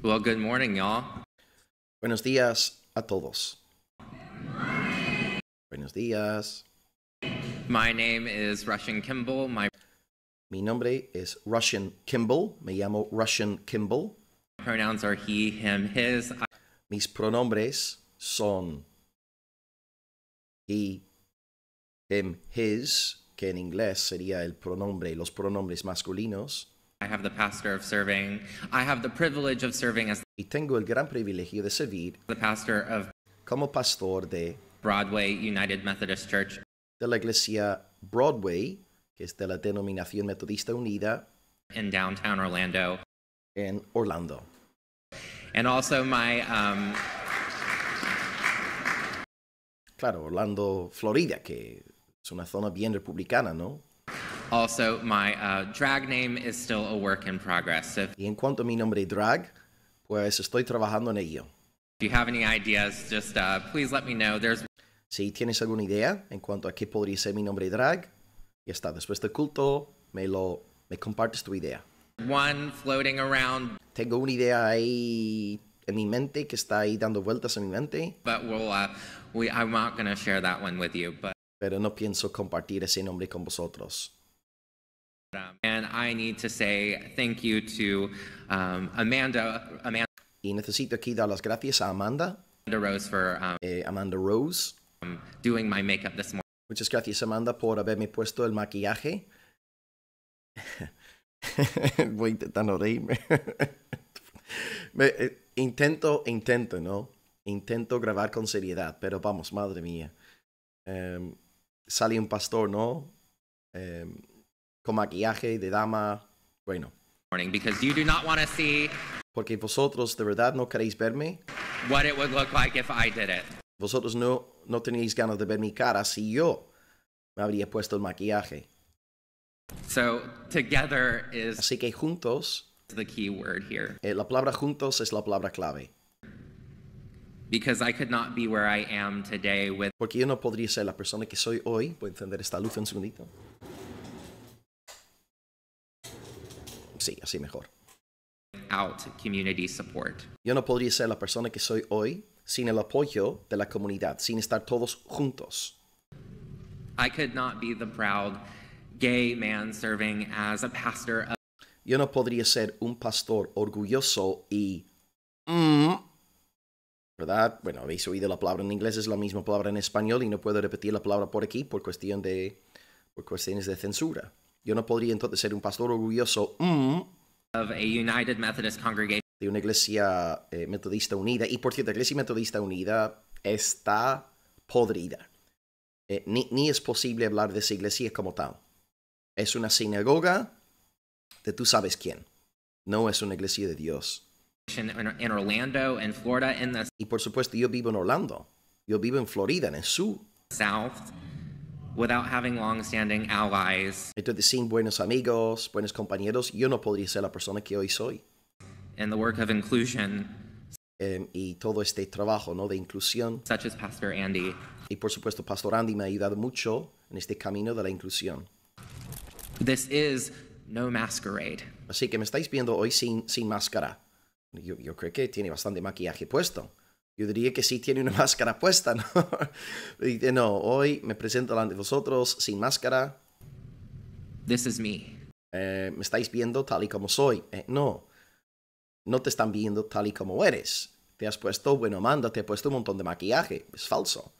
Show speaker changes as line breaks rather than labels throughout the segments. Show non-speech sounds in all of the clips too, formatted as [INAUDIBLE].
Well, Buenos días a todos. Buenos días.
My name is Russian Kimball. Mi nombre es Russian
Kimball. Me llamo Russian Kimball. pronouns are he, him, his. Mis pronombres son he, him, his, que en inglés sería el pronombre, los pronombres masculinos.
Y tengo el gran privilegio de
servir como pastor de Broadway United Methodist Church. De la iglesia Broadway, que es de la denominación metodista unida. In downtown Orlando. En Orlando.
And um,
Claro, Orlando, Florida, que es una zona bien republicana, ¿no? Also, y en cuanto a mi nombre drag, pues estoy trabajando en ello. Si tienes alguna idea en cuanto a qué podría ser mi nombre drag, ya está. Después del culto, me compartes tu idea. Tengo una idea ahí en mi mente que está ahí dando vueltas en mi mente. Pero no pienso compartir ese nombre con vosotros.
Y necesito aquí dar las gracias
a Amanda. Um, eh, Amanda Rose Amanda um, Rose. Muchas gracias Amanda por haberme puesto el maquillaje. [LAUGHS] Voy intentando reírme. [LAUGHS] Eh, intento, intento, ¿no? Intento grabar con seriedad, pero vamos, madre mía. Em, sale un pastor, ¿no? Em, con maquillaje de dama, bueno. Porque vosotros de verdad no queréis verme.
What it would look like if I did it.
Vosotros no, no ganas de ver mi cara si yo me habría puesto el maquillaje. So, together is Así que juntos. The here. Eh, la palabra juntos es la palabra clave. Because I could not be where I am today with Porque yo no podría ser la persona que soy hoy. Voy a encender esta luz un segundito. así, así mejor. Yo no podría ser la persona que soy hoy sin el apoyo de la comunidad, sin estar todos juntos. yo no podría ser un pastor orgulloso y... Mm, ¿Verdad? Bueno, habéis oído la palabra en inglés, es la misma palabra en español y no puedo repetir la palabra por aquí por, cuestión por cuestiones de censura. Yo no podría entonces ser un pastor orgulloso mm, de una iglesia eh, metodista unida. Y por cierto, la iglesia metodista unida está podrida. Eh, ni, ni, es posible hablar de esa iglesia como tal. Es una sinagoga de tú sabes quién. No es una iglesia de Dios. Y por supuesto, yo vivo en Orlando. Yo vivo en Florida, en el sur having Entonces, sin buenos amigos, buenos compañeros, yo no podría ser la persona que hoy soy. Em, y todo este trabajo, ¿no? De inclusión. Such as Pastor Andy. Y por supuesto, Pastor Andy me ha ayudado mucho en este camino de la inclusión. This is no masquerade. Así que me estáis viendo hoy sin, sin máscara. Yo, yo creo que tiene bastante maquillaje puesto yo diría que sí tiene una [LAUGHS] máscara puesta, ¿no? [LAUGHS] Dice, no, hoy me presento delante de vosotros sin máscara. This is me. Eh, me estáis viendo tal y como soy. Eh, no, no te están viendo tal y como eres. Te has puesto, bueno, manda, te has puesto un montón de maquillaje. Es falso.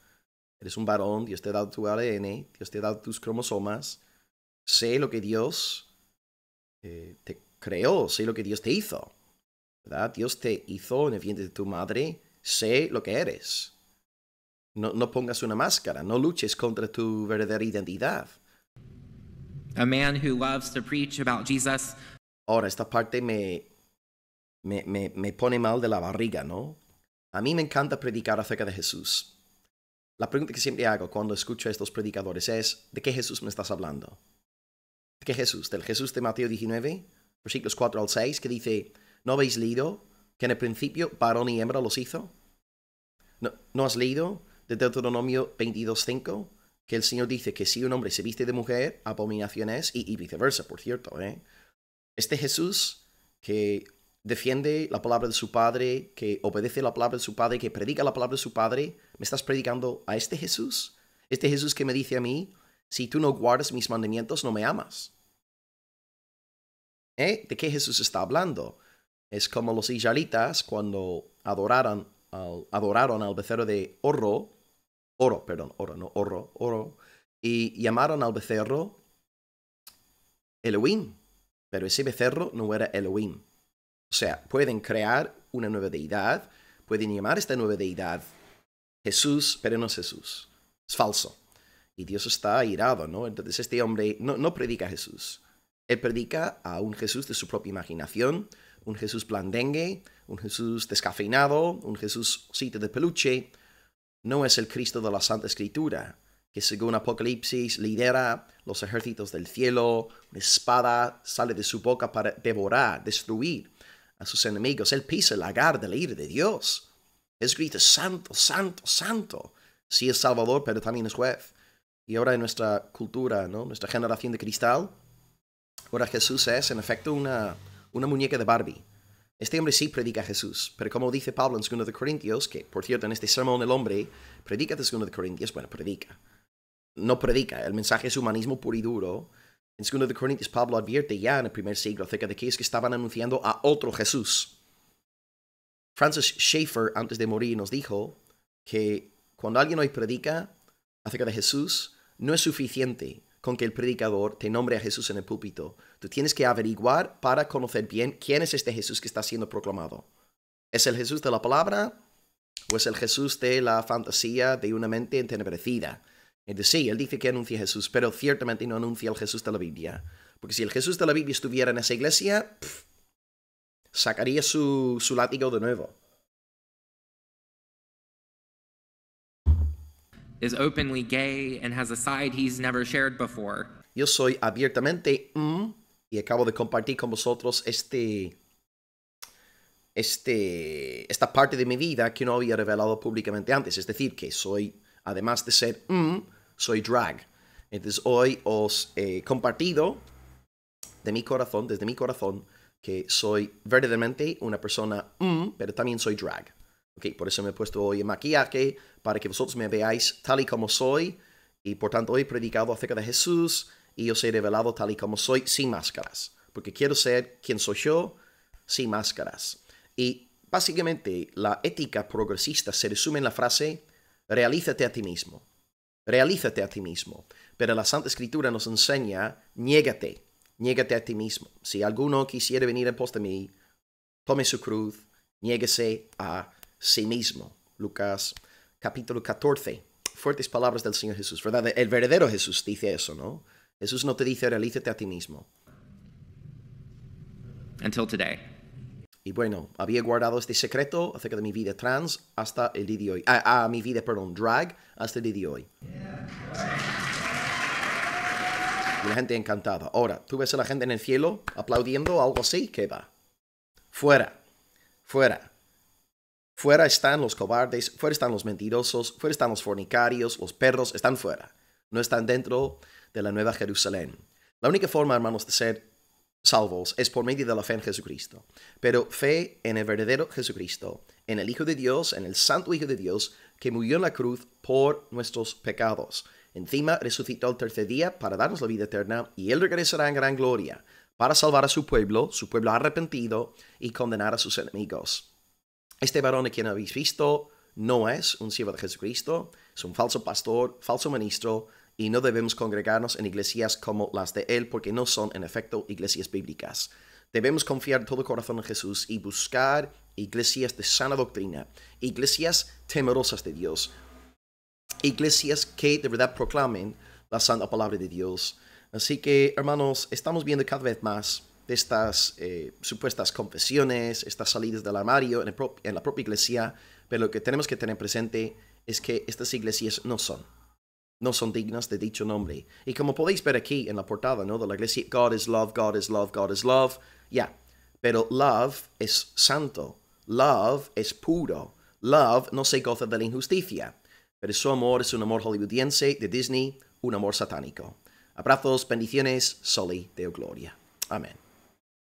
Eres un varón, Dios te ha dado tu ADN, Dios te ha dado tus cromosomas. Sé lo que Dios eh, te creó, sé lo que Dios te hizo. ¿Verdad? Dios te hizo en el vientre de tu madre Sé lo que eres. No, pongas una máscara, no luches contra tu verdadera identidad. A
man who loves to preach about Jesus.
Ahora, esta parte me, me, me pone mal de la barriga, ¿no? A mí me encanta predicar acerca de Jesús. La pregunta que siempre hago cuando escucho a estos predicadores es, ¿de qué Jesús me estás hablando? ¿De qué Jesús? ¿Del Jesús de Mateo 19, versículos 4 al 6, que dice, ¿no habéis leído que en el principio varón y hembra los hizo? ¿No, has leído de Deuteronomio 22.5 que el Señor dice que si un hombre se viste de mujer, abominación es, y, viceversa, por cierto? ¿eh? Este Jesús que defiende la palabra de su padre, que obedece la palabra de su padre, que predica la palabra de su padre, ¿me estás predicando a este Jesús? Este Jesús que me dice a mí, si tú no guardas mis mandamientos, no me amas. ¿Eh? ¿De qué Jesús está hablando? Es como los israelitas cuando adoraron al, adoraron al becerro de Oro, Oro, perdón, Oro, no Oro, Oro, y llamaron al becerro Elohim, pero ese becerro no era Elohim. O sea, pueden crear una nueva deidad, pueden llamar esta nueva deidad Jesús, pero no es Jesús. Es falso. Y Dios está irado, ¿no? Entonces este hombre no, no predica a Jesús. Él predica a un Jesús de su propia imaginación, un Jesús blandengue, un Jesús descafeinado, un Jesús sitio de peluche, no es el Cristo de la Santa Escritura, que según Apocalipsis lidera los ejércitos del cielo, una espada sale de su boca para devorar, destruir a sus enemigos. Él pisa el lagar del ira de Dios. Es grito santo, santo, santo. Sí es Salvador, pero también es juez. Y ahora en nuestra cultura, ¿no? nuestra generación de cristal, ahora Jesús es en efecto una, una muñeca de Barbie. Este hombre sí predica a Jesús, pero como dice Pablo en 2 de Corintios, que por cierto en este sermón el hombre predica de 2 de Corintios, bueno, predica. No predica, el mensaje es humanismo puro y duro. En 2 de Corintios Pablo advierte ya en el primer siglo acerca de aquellos que estaban anunciando a otro Jesús. Francis Schaeffer, antes de morir, nos dijo que cuando alguien hoy predica acerca de Jesús, no es suficiente con que el predicador te nombre a Jesús en el púlpito. Tú tienes que averiguar para conocer bien quién es este Jesús que está siendo proclamado. ¿Es el Jesús de la palabra o es el Jesús de la fantasía de una mente entenebrecida? Entonces, sí, él dice que anuncia a Jesús, pero ciertamente no anuncia el Jesús de la Biblia. Porque si el Jesús de la Biblia estuviera en esa iglesia, sacaría su látigo de nuevo.
gay
Yo soy abiertamente mm, y acabo de compartir con vosotros este este esta parte de mi vida que no había revelado públicamente antes, es decir, que soy además de ser mm, soy drag. Entonces hoy os he compartido de mi corazón, desde mi corazón, que soy verdaderamente una persona, mm, pero también soy drag por eso me he puesto hoy en maquillaje, para que vosotros me veáis tal y como soy, y por tanto hoy he predicado acerca de Jesús, y os soy revelado tal y como soy, sin máscaras, porque quiero ser quien soy yo, sin máscaras. Y básicamente la ética progresista se resume en la frase, realízate a ti mismo, realízate a ti mismo. Pero la Santa Escritura nos enseña, niégate, niégate a ti mismo. Si alguno quisiera venir en pos de mí, tome su cruz, niéguese a sí mismo. Lucas capítulo 14. Fuertes palabras del Señor Jesús, ¿verdad? El verdadero Jesús dice eso, ¿no? Jesús no te dice realícete a ti mismo. Until today. Y bueno, había guardado este secreto acerca de mi vida trans hasta el día de hoy. Ah, ah mi vida, perdón, drag hasta el día de hoy. Y la gente encantada. Ahora, tú ves a la gente en el cielo aplaudiendo algo así, ¿qué va? Fuera, fuera. Fuera están los cobardes, fuera están los mentirosos, fuera están los fornicarios, los perros, están fuera. No están dentro de la nueva Jerusalén. La única forma, hermanos, de ser salvos es por medio de la fe en Jesucristo. Pero fe en el verdadero Jesucristo, en el Hijo de Dios, en el Santo Hijo de Dios, que murió en la cruz por nuestros pecados. Encima resucitó el tercer día para darnos la vida eterna y Él regresará en gran gloria para salvar a su pueblo, su pueblo arrepentido y condenar a sus enemigos. Este varón a quien habéis visto no es un siervo de Jesucristo, es un falso pastor, falso ministro, y no debemos congregarnos en iglesias como las de él porque no son en efecto iglesias bíblicas. Debemos confiar todo corazón en Jesús y buscar iglesias de sana doctrina, iglesias temerosas de Dios, iglesias que de verdad proclamen la santa palabra de Dios. Así que, hermanos, estamos viendo cada vez más de estas eh, supuestas confesiones, estas salidas del armario en, la propia iglesia, pero lo que tenemos que tener presente es que estas iglesias no son, no son dignas de dicho nombre. Y como podéis ver aquí en la portada, ¿no? De la iglesia, God is love, God is love, God is love. Ya, pero love es santo, love es puro, love no se goza de la injusticia, pero su amor es un amor hollywoodiense de Disney, un amor satánico. Abrazos, bendiciones, soli, deo gloria. Amén.